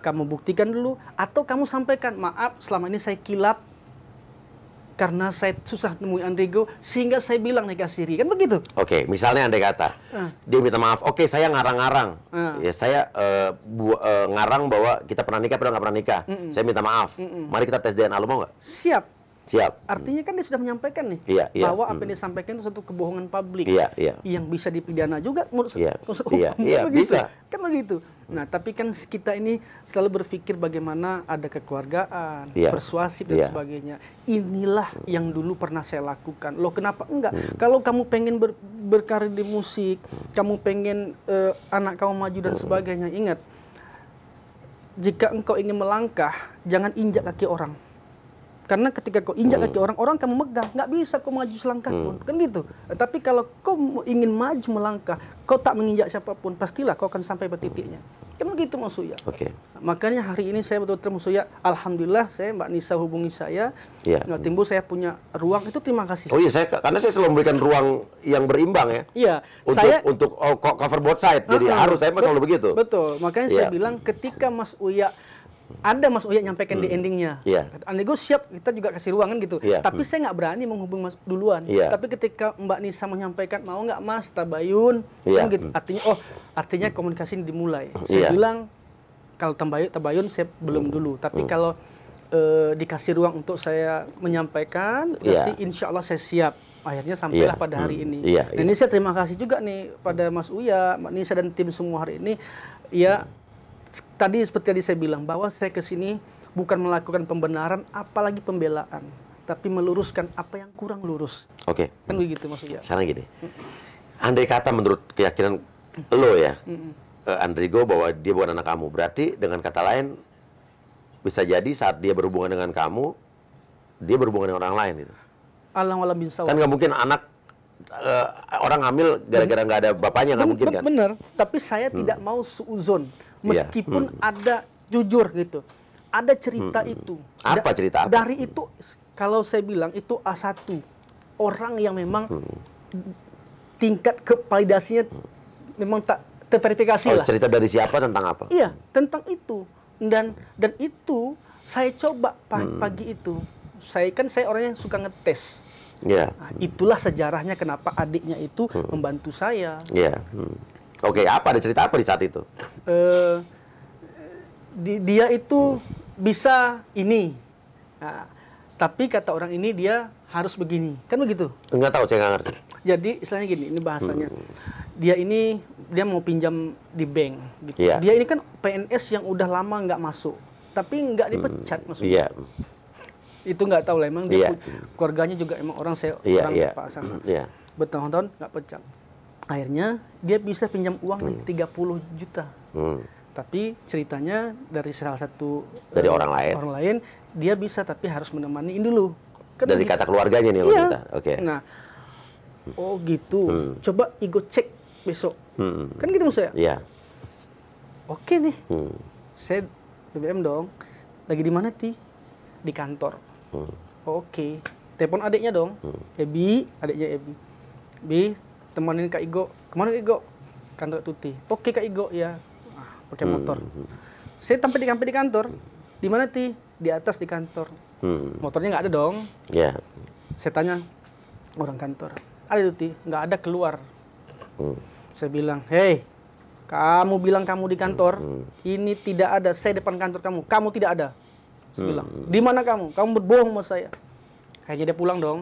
kamu buktikan dulu atau kamu sampaikan, maaf selama ini saya kilap karena saya susah nemui Andrego sehingga saya bilang Negasiri kan begitu. Oke, okay, misalnya anda kata uh. dia minta maaf, oke okay, saya ngarang-ngarang, uh. ya saya uh, bu, uh, ngarang bahwa kita pernah nikah, pernah nggak pernah nikah, mm -mm. saya minta maaf, mm -mm. mari kita tes DNA, lu mau nggak? Siap. Siap. Artinya kan dia sudah menyampaikan nih iya, iya. bahwa apa hmm. yang disampaikan itu satu kebohongan publik iya, iya. yang bisa dipidana juga menurut iya, iya, hukum iya, Bisa. Kan begitu. Nah, tapi kan kita ini selalu berpikir bagaimana ada kekeluargaan, iya, persuasif dan iya. sebagainya. Inilah hmm. yang dulu pernah saya lakukan. Loh, kenapa enggak? Hmm. Kalau kamu pengen ber, berkarir di musik, kamu pengen uh, anak kamu maju dan hmm. sebagainya, ingat jika engkau ingin melangkah, jangan injak kaki orang. Karena ketika kau injak hmm. kaki orang-orang kamu megah, nggak bisa kau maju selangkah pun, hmm. kan gitu. Tapi kalau kau ingin maju melangkah, kau tak menginjak siapapun, pastilah kau akan sampai pada titiknya. Kan begitu Mas ya. Oke. Okay. Makanya hari ini saya betul-betul Mas Uya, alhamdulillah saya Mbak Nisa hubungi saya. Iya. Yeah. Timbul saya punya ruang itu terima kasih. Oh iya saya karena saya selalu memberikan ruang yang berimbang ya. Iya. Untuk saya, untuk oh, cover both side. Jadi uh ah, -huh. harus saya selalu begitu. Betul. Makanya yeah. saya iya. bilang ketika Mas Uya ada Mas Uya nyampaikan hmm. di endingnya. Yeah. Anda gue siap, kita juga kasih ruangan gitu. Yeah. Tapi hmm. saya nggak berani menghubung Mas duluan. Yeah. Tapi ketika Mbak Nisa menyampaikan mau nggak Mas tabayun, yeah. Kan gitu. Hmm. Artinya oh, artinya komunikasi ini dimulai. Hmm. Saya yeah. bilang kalau tabayun, tabayun saya belum hmm. dulu. Tapi hmm. kalau e, dikasih ruang untuk saya menyampaikan, yeah. Iya. sih Insya Allah saya siap akhirnya iya. sampailah yeah. pada hari hmm. ini. Yeah, iya, dan ini saya terima kasih juga nih pada Mas Uya, Mbak Nisa dan tim semua hari ini. Ya, hmm tadi seperti tadi saya bilang bahwa saya ke sini bukan melakukan pembenaran apalagi pembelaan, tapi meluruskan apa yang kurang lurus. Oke. Okay. Kan begitu maksudnya. Sekarang gini. Andai kata menurut keyakinan lo ya, Andre eh, Andrigo bahwa dia bukan anak kamu, berarti dengan kata lain bisa jadi saat dia berhubungan dengan kamu, dia berhubungan dengan orang lain itu. Allah alam bin Kan nggak mungkin anak uh, orang hamil gara-gara nggak ada bapaknya nggak mungkin kan? Bener, tapi saya hmm. tidak mau suuzon. Iya. meskipun yeah. hmm. ada jujur gitu ada cerita hmm. itu apa da cerita apa? dari itu kalau saya bilang itu A1 orang yang memang hmm. tingkat kepalidasinya memang tak terverifikasi oh, lah cerita dari siapa tentang apa iya tentang itu dan dan itu saya coba pagi, hmm. pagi itu saya kan saya orang yang suka ngetes Yeah. Nah, itulah sejarahnya kenapa adiknya itu hmm. membantu saya. Yeah. Hmm. Oke, apa ada cerita apa di saat itu? Uh, di, dia itu bisa ini, nah, tapi kata orang ini dia harus begini, kan begitu? Enggak tahu, saya nggak ngerti. Jadi istilahnya gini, ini bahasanya. Hmm. Dia ini dia mau pinjam di bank, gitu. Yeah. Dia ini kan PNS yang udah lama nggak masuk, tapi nggak hmm, dipecat hmm. maksudnya. Yeah itu nggak tahu lah emang dia iya. keluarganya juga emang orang saya yeah, orang yeah. pasangan yeah. bertahun-tahun nggak pecah akhirnya dia bisa pinjam uang hmm. 30 juta. Hmm. Tapi ceritanya dari salah satu dari uh, orang lain. Orang lain dia bisa tapi harus menemani dulu. Kan dari kata keluarganya nih iya. Oke. Okay. Nah, oh gitu. Hmm. Coba ego cek besok. Hmm. Kan gitu maksud saya. Iya. Oke nih. Hmm. Saya BBM dong. Lagi di mana ti? Di kantor. Hmm. Oke. Telepon adiknya dong. Hmm. Ebi, adiknya Ebi. Bi, temanin Kak Igo, kemana Kak Igo? Kantor Tuti. Oke Kak Igo ya, pakai hmm. motor. Hmm. Saya sampai di, sampai di kantor, di mana Ti? Di atas di kantor. Hmm. Motornya nggak ada dong. Ya. Yeah. Saya tanya orang kantor, ada Tuti? Nggak ada keluar. Hmm. Saya bilang, hei, kamu bilang kamu di kantor, hmm. ini tidak ada. Saya depan kantor kamu, kamu tidak ada. Saya hmm. bilang, di mana kamu? Kamu berbohong sama saya. Kayaknya dia pulang dong.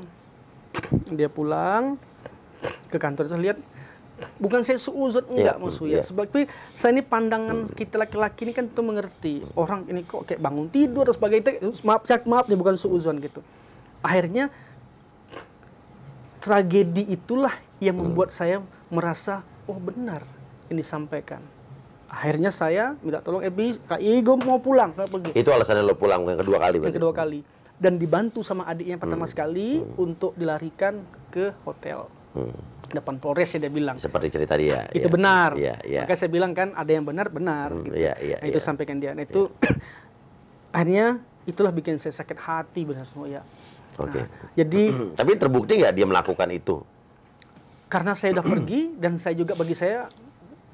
Dia pulang, ke kantor terus lihat bukan saya seuzon iya, enggak yeah, musuh ya. Sebab tapi saya ini pandangan kita laki-laki ini kan tuh mengerti orang ini kok kayak bangun tidur dan sebagainya. Maaf cak maaf ya bukan seuzon gitu. Akhirnya tragedi itulah yang hmm. membuat mm. saya merasa oh benar ini disampaikan. Akhirnya saya minta tolong Ebi, eh, Kak Igo mau pulang, saya pergi. Itu alasannya lo pulang yang kedua kali. Yang kedua kali dan dibantu sama adiknya pertama mm. sekali hmm. untuk dilarikan ke hotel hmm. depan Polres ya dia bilang seperti cerita dia itu ya. benar ya, ya. maka saya bilang kan ada yang benar benar hmm, gitu. ya, ya, nah, itu ya. sampaikan dia nah, itu ya. akhirnya itulah bikin saya sakit hati benar semua ya Oke. Okay. Nah, jadi tapi terbukti nggak dia melakukan itu? Karena saya udah pergi dan saya juga bagi saya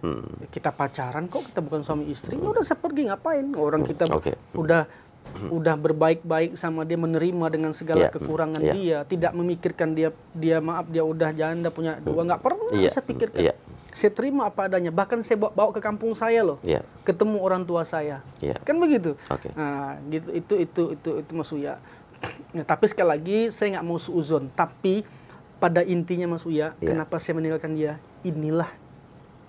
hmm. kita pacaran kok kita bukan suami istri. Hmm. udah saya pergi ngapain? Orang kita okay. udah Hmm. udah berbaik-baik sama dia menerima dengan segala yeah. kekurangan yeah. dia tidak memikirkan dia dia maaf dia udah janda punya dua hmm. nggak pernah yeah. saya pikirkan yeah. saya terima apa adanya bahkan saya bawa, bawa ke kampung saya loh yeah. ketemu orang tua saya yeah. kan begitu okay. nah gitu itu itu itu itu, itu Mas Uya nah, tapi sekali lagi saya nggak mau suuzon tapi pada intinya Mas Uya yeah. kenapa saya meninggalkan dia inilah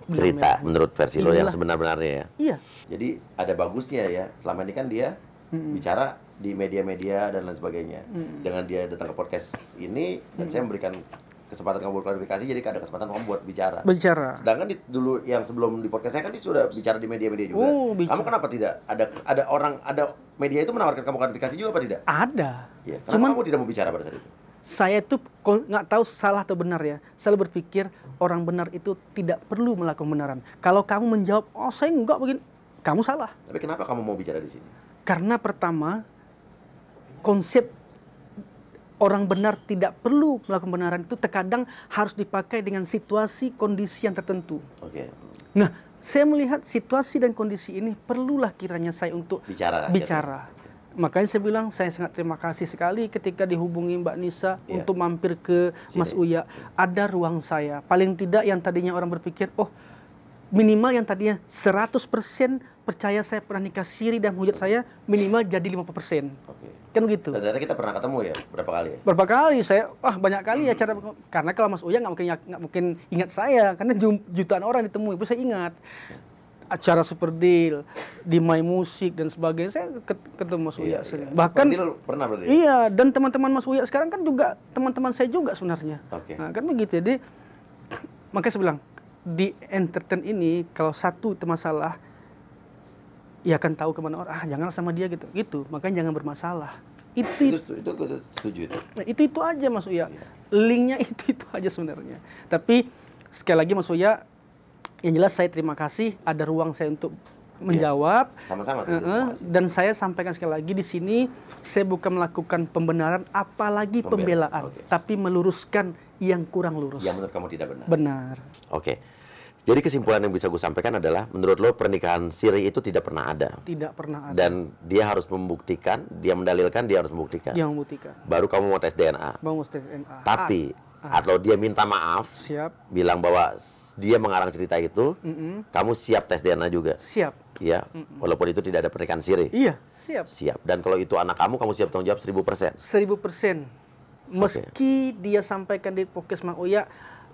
cerita menurut versi Inilah. lo yang sebenarnya ya. Iya. Jadi ada bagusnya ya. Selama ini kan dia hmm. bicara di media-media dan lain sebagainya. Hmm. Dengan dia datang ke podcast ini dan saya memberikan kesempatan kamu berklarifikasi jadi ada kesempatan kamu buat bicara. Bicara. Sedangkan di, dulu yang sebelum di podcast saya kan dia sudah bicara di media-media juga. Oh, bicara. Kamu kenapa tidak? Ada ada orang ada media itu menawarkan kamu klarifikasi juga apa tidak? Ada. Ya, Cuman, kamu tidak mau bicara pada saat itu? Saya tuh nggak tahu salah atau benar ya. Selalu berpikir orang benar itu tidak perlu melakukan benaran. Kalau kamu menjawab, oh saya nggak begini, kamu salah. Tapi kenapa kamu mau bicara di sini? Karena pertama, konsep orang benar tidak perlu melakukan benaran itu terkadang harus dipakai dengan situasi kondisi yang tertentu. Oke. Okay. Nah, saya melihat situasi dan kondisi ini perlulah kiranya saya untuk bicara. bicara. Makanya saya bilang saya sangat terima kasih sekali ketika dihubungi Mbak Nisa yeah. untuk mampir ke Sini. Mas Uya. Ada ruang saya. Paling tidak yang tadinya orang berpikir, oh minimal yang tadinya 100% percaya saya pernah nikah siri dan hujat saya minimal jadi 50%. Oke. Kan begitu. ternyata kita pernah ketemu ya berapa kali? Ya? Berapa kali saya wah banyak kali ya hmm. cara karena kalau Mas Uya nggak mungkin nggak mungkin ingat saya karena jutaan orang ditemui, itu saya ingat hmm. acara super deal di My Music dan sebagainya saya ketemu Mas Uya iya, Iya. Bahkan deal pernah berarti. Ya? Iya, dan teman-teman Mas Uya sekarang kan juga teman-teman saya juga sebenarnya. Okay. Nah, kan begitu. Ya. Jadi makanya saya bilang di entertain ini kalau satu itu masalah ya akan tahu kemana orang ah jangan sama dia gitu gitu makanya jangan bermasalah itu itu itu, itu, setuju itu. Nah, itu itu aja mas Uya iya. linknya itu itu aja sebenarnya tapi sekali lagi mas Uya yang jelas saya terima kasih ada ruang saya untuk menjawab. sama sama Yes. Uh -uh. Dan saya sampaikan sekali lagi di sini saya bukan melakukan pembenaran apalagi Pembela. pembelaan, okay. tapi meluruskan yang kurang lurus. Yang menurut kamu tidak benar. Benar. Oke. Okay. Jadi kesimpulan yang bisa gue sampaikan adalah menurut lo pernikahan siri itu tidak pernah ada. Tidak pernah ada. Dan dia harus membuktikan, dia mendalilkan, dia harus membuktikan. Dia membuktikan. Baru kamu mau tes DNA. mau tes DNA. Tapi ah. ah. atau dia minta maaf. Siap. Bilang bahwa dia mengarang cerita itu, mm -mm. kamu siap tes DNA juga. Siap ya mm-hmm. walaupun itu tidak ada pernikahan siri iya siap siap dan kalau itu anak kamu kamu siap tanggung jawab seribu persen seribu persen meski okay. dia sampaikan di podcast Mang oh Uya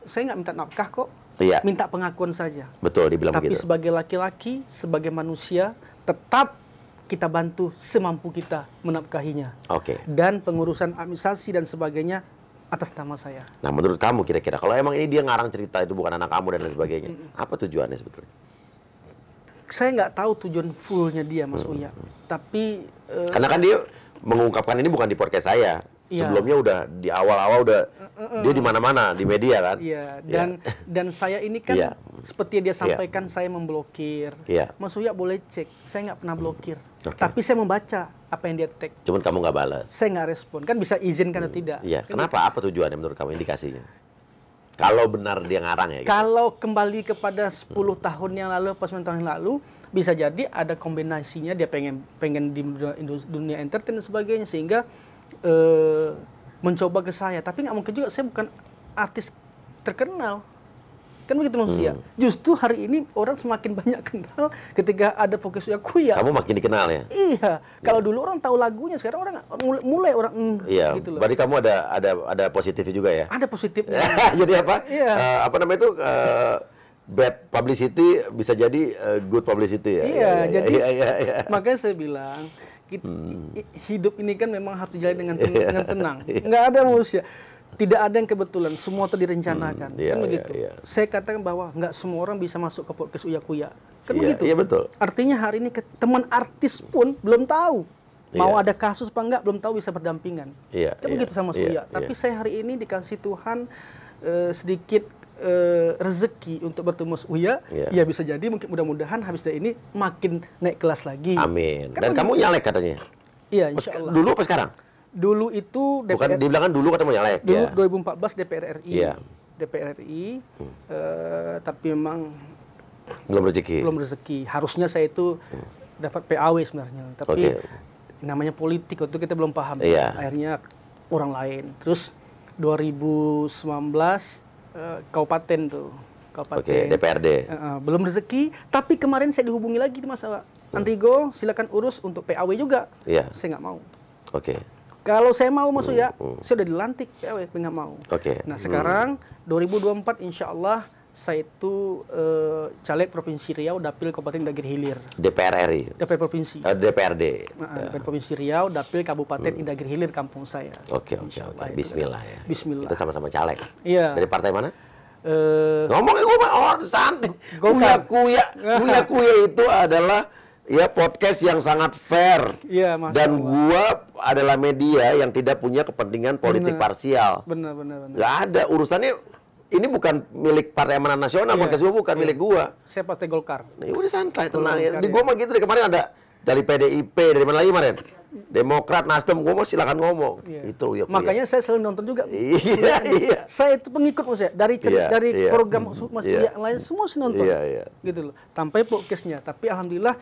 saya nggak minta nafkah kok iya. minta pengakuan saja betul dibilang tapi begitu. sebagai laki-laki sebagai manusia tetap kita bantu semampu kita menafkahinya. Oke. Okay. Dan pengurusan administrasi dan sebagainya atas nama saya. Nah, menurut kamu kira-kira kalau emang ini dia ngarang cerita itu bukan anak kamu dan lain sebagainya, mm apa tujuannya sebetulnya? saya nggak tahu tujuan fullnya dia Mas hmm. Uya. Hmm. Tapi uh, karena kan dia mengungkapkan ini bukan di podcast saya. Iya. Sebelumnya udah di awal-awal udah mm, dia di mana-mana di media kan. Iya. Dan yeah. dan saya ini kan yeah. seperti dia iya. sampaikan yeah. saya memblokir. Yeah. Mas Uya boleh cek, saya nggak pernah blokir. Okay. Tapi saya membaca apa yang dia tag. Cuman kamu nggak balas. Saya nggak respon, kan bisa izin karena hmm. tidak. Iya. Kan kenapa? Gitu. Apa tujuannya menurut kamu indikasinya? Kalau benar dia ngarang ya. Gitu. Kalau kembali kepada 10 hmm. tahun yang lalu pas tahun yang lalu, bisa jadi ada kombinasinya dia pengen pengen di dunia entertain dan sebagainya sehingga e, mencoba ke saya. Tapi nggak mungkin juga saya bukan artis terkenal. Kan begitu manusia. Hmm. Justru hari ini orang semakin banyak kenal ketika ada fokus ya kuya. Kamu makin dikenal ya? Iya. Kalau iya. dulu orang tahu lagunya, sekarang orang mulai, mulai orang mm, iya. gitu loh. Berarti kamu ada ada ada positifnya juga ya? Ada positifnya. jadi apa? Iya. Uh, apa namanya itu uh, bad publicity bisa jadi uh, good publicity ya. Iya, ya, ya, jadi ya, ya, ya. makanya saya bilang kita, hmm. hidup ini kan memang harus dijalani iya. dengan tenang, Enggak dengan tenang. Nggak ada manusia tidak ada yang kebetulan, semua itu direncanakan. Hmm, iya, kan iya, begitu. Iya, iya. Saya katakan bahwa nggak semua orang bisa masuk ke podcast Uya Kuya. Kan iya, begitu. Iya betul. Artinya hari ini teman artis pun belum tahu mau iya. ada kasus apa enggak belum tahu bisa berdampingan. Iya. Kan iya, begitu sama iya, Uya. Iya, Tapi saya hari ini dikasih Tuhan uh, sedikit eh, rezeki untuk bertemu Uya. Iya. Ya bisa jadi mungkin mudah-mudahan habis dari ini makin naik kelas lagi. Amin. Kan Dan kamu nyalek katanya. Iya, Dulu apa sekarang? dulu itu DPR, bukan dibilang dulu kata mau nyalek dulu ya. 2014 DPR RI ya. DPR RI hmm. Eh, tapi memang belum rezeki belum rezeki harusnya saya itu hmm. dapat PAW sebenarnya tapi okay. namanya politik waktu kita belum paham yeah. akhirnya orang lain terus 2019 uh, eh, kabupaten tuh kabupaten okay, DPRD eh, belum rezeki tapi kemarin saya dihubungi lagi mas hmm. Antigo silakan urus untuk PAW juga ya. saya nggak mau oke kalau saya mau masuk ya, hmm, hmm. saya sudah dilantik PW, ya, tapi nggak mau. Oke. Okay. Nah hmm. sekarang hmm. 2024 insya Allah saya itu uh, caleg provinsi Riau, dapil Kabupaten Indragiri Hilir. DPR RI. DPR provinsi. Uh, eh, DPRD. Nah, ya. DPR provinsi Riau, dapil Kabupaten hmm. Indragiri Hilir, kampung saya. Oke oke oke. Bismillah ya. Bismillah. Kita sama-sama caleg. Iya. Dari partai mana? Uh, eh, Ngomongin gue orang oh, santai. Kuya kuya kuya kuya itu adalah ya podcast yang sangat fair. ya, Dan gua adalah media yang tidak punya kepentingan politik bener. parsial. Benar, benar, benar. Gak ada urusannya ini bukan milik Partai Amanat Nasional, iya, podcast gua bukan iya. milik gua. Saya pasti Golkar. Nah, ya udah santai, tenang. Golkar, ya. Di iya. gua mah gitu deh kemarin ada dari PDIP, dari mana lagi kemarin? Demokrat, Nasdem ngomong silakan ngomong. Yeah. Itu ya. Makanya saya selalu nonton juga. Iya, iya. Saya itu pengikut maksudnya dari yeah, dari yeah. program hmm, Mas yeah. yang lain semua sih nonton. Yeah, yeah. Gitu loh. Tanpa podcastnya, tapi alhamdulillah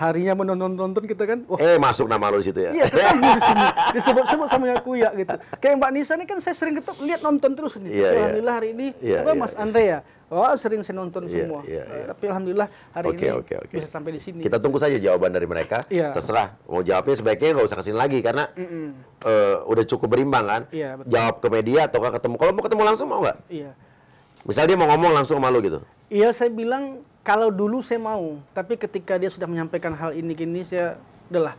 harinya menonton-nonton kita kan. Wah, eh masuk nama lu situ ya. Iya, di sini. Disebut-sebut sama aku kuya gitu. Kayak Mbak Nisa ini kan saya sering ketemu lihat nonton terus nih. Yeah, iya. alhamdulillah hari ini yeah, yeah, Mas yeah. Andre ya Oh sering saya nonton yeah, semua. Yeah, yeah. Tapi alhamdulillah hari okay, ini okay, okay. bisa sampai di sini. Kita tunggu saja jawaban dari mereka. yeah. Terserah mau jawabnya sebaiknya nggak usah kesini lagi karena mm -mm. Uh, udah cukup berimbang kan. Yeah, iya, Jawab ke media atau ketemu. Kalau mau ketemu langsung mau nggak? Iya. Yeah. Misalnya dia mau ngomong langsung malu gitu. Iya saya bilang kalau dulu saya mau, tapi ketika dia sudah menyampaikan hal ini gini saya adalah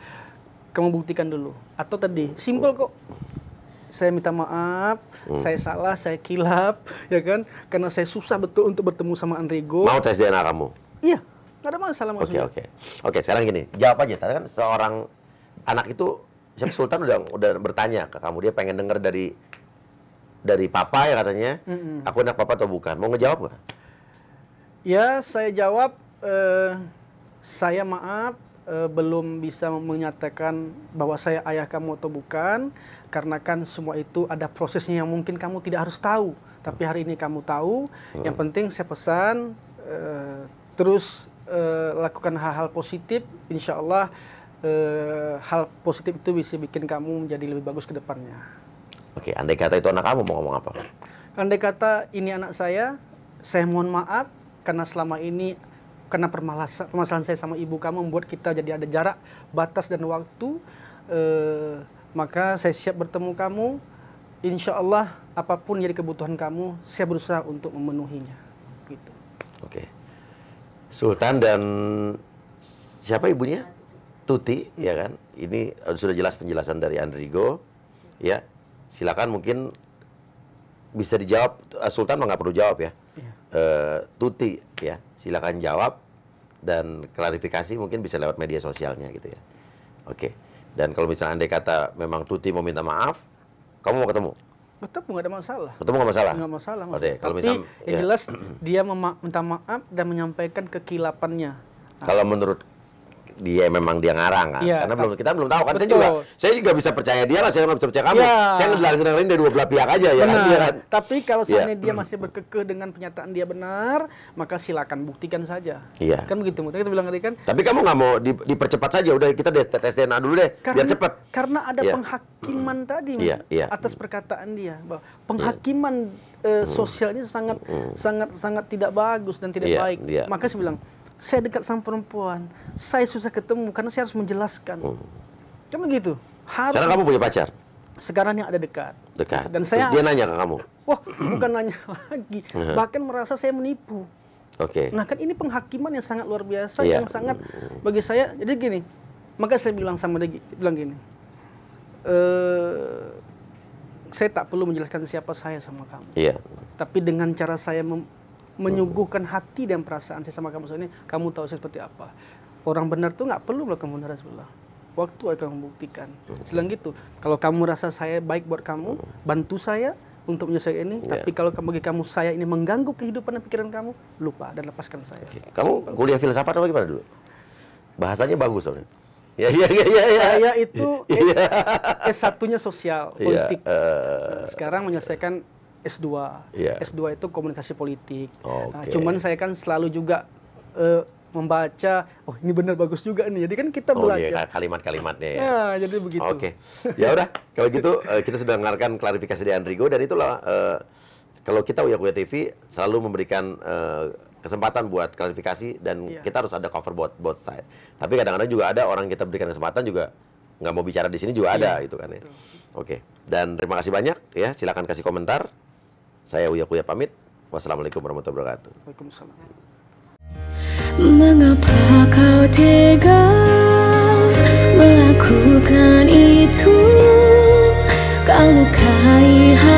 kamu buktikan dulu. Atau tadi simpel oh. kok saya minta maaf, hmm. saya salah, saya kilap, ya kan? Karena saya susah betul untuk bertemu sama Andrigo. Mau tes DNA kamu? Iya, nggak ada masalah maksudnya. Oke, okay, oke. Okay. Oke, okay, sekarang gini, jawab aja. Tadi kan seorang anak itu, siapa Sultan udah udah bertanya ke kamu, dia pengen denger dari dari papa ya katanya, mm mm aku anak papa atau bukan? Mau ngejawab nggak? Ya, saya jawab, eh, saya maaf, uh, belum bisa menyatakan bahwa saya ayah kamu atau bukan karena kan semua itu ada prosesnya yang mungkin kamu tidak harus tahu tapi hari ini kamu tahu yang penting saya pesan uh, terus uh, lakukan hal-hal positif insya Allah uh, hal positif itu bisa bikin kamu menjadi lebih bagus ke depannya oke andai kata itu anak kamu mau ngomong apa andai kata ini anak saya saya mohon maaf karena selama ini karena permasalahan saya sama ibu kamu membuat kita jadi ada jarak, batas dan waktu, eh, maka saya siap bertemu kamu. Insya Allah apapun jadi kebutuhan kamu, saya berusaha untuk memenuhinya. Gitu. Oke. Sultan dan siapa ibunya? Tuti, ya kan? Ini sudah jelas penjelasan dari Andrigo, ya. Silakan mungkin bisa dijawab. Sultan nggak perlu jawab ya. Iya. Eh, Tuti, ya silakan jawab dan klarifikasi mungkin bisa lewat media sosialnya gitu ya. Oke. Dan kalau misalnya andai kata memang Tuti mau minta maaf, kamu mau ketemu? Ketemu nggak ada masalah. Ketemu nggak masalah. Nggak masalah. Oke, kalau Tapi misalnya, ya. jelas dia minta maaf dan menyampaikan kekilapannya. kalau menurut dia memang dia ngarang kan. Ya, Karena belum kita belum tahu kan. Betul. Saya juga saya juga bisa percaya dia lah, saya nggak bisa percaya kamu. Yeah. Saya ngejalanin dari dua belah pihak aja ya kan. Dia kan? Tapi kalau iya. seandainya dia hmm. masih berkekeh dengan pernyataan dia benar, maka silakan buktikan saja. Iya. Kan begitu. Makanya kita bilang tadi kan. Tapi kamu nggak mau di, dipercepat saja udah kita tes DNA dulu deh karena, biar cepat. Karena ada yeah. penghakiman mm. tadi ya, yeah. atas perkataan dia bahwa iya. penghakiman uh, eh, hmm. sosial ini sangat mm. sangat sangat tidak bagus dan tidak yeah, baik. Yeah. Maka saya bilang saya dekat sama perempuan, saya susah ketemu karena saya harus menjelaskan. Hmm. Oh. Kan begitu. Harus. Sekarang kamu punya pacar? Sekarang yang ada dekat. Dekat. Dan saya Terus dia nanya ke kamu. Wah, bukan nanya lagi. Bahkan merasa saya menipu. Oke. Okay. Nah, kan ini penghakiman yang sangat luar biasa yeah. yang sangat bagi saya jadi gini. Maka saya bilang sama dia bilang gini. Eh, saya tak perlu menjelaskan siapa saya sama kamu. Iya. Tapi dengan cara saya menyuguhkan hati dan perasaan saya sama kamu ini kamu tahu saya seperti apa orang benar tuh nggak perlu melakukan kebenaran sebelah waktu akan membuktikan selain itu kalau kamu rasa saya baik buat kamu bantu saya untuk menyelesaikan ini yeah. tapi kalau bagi kamu saya ini mengganggu kehidupan dan pikiran kamu lupa dan lepaskan saya okay. kamu kuliah filsafat apa gimana dulu bahasanya bagus soalnya Ya, ya, ya, ya, ya. Saya itu iya. S, S1-nya sosial, iya, politik. Yeah. uh, Sekarang menyelesaikan S2. Yeah. S2 itu komunikasi politik. Okay. Nah, cuman saya kan selalu juga uh, membaca, oh ini benar bagus juga nih. Jadi kan kita oh, iya, belajar. Iya, kalimat-kalimatnya ya. Nah, jadi begitu. Oke. Okay. Ya udah, kalau gitu uh, kita sudah mendengarkan klarifikasi dari Andrigo dan itulah uh, kalau kita Uya Kuya TV selalu memberikan uh, kesempatan buat klarifikasi dan iya. kita harus ada cover buat both side. Tapi kadang-kadang juga ada orang kita berikan kesempatan juga nggak mau bicara di sini juga iya, ada gitu kan ya. Oke. Okay. Dan terima kasih banyak ya. Silakan kasih komentar. Saya Uya Kuya pamit. Wassalamualaikum warahmatullahi wabarakatuh. Waalaikumsalam. Mengapa kau tega melakukan itu? Kau lukai hati.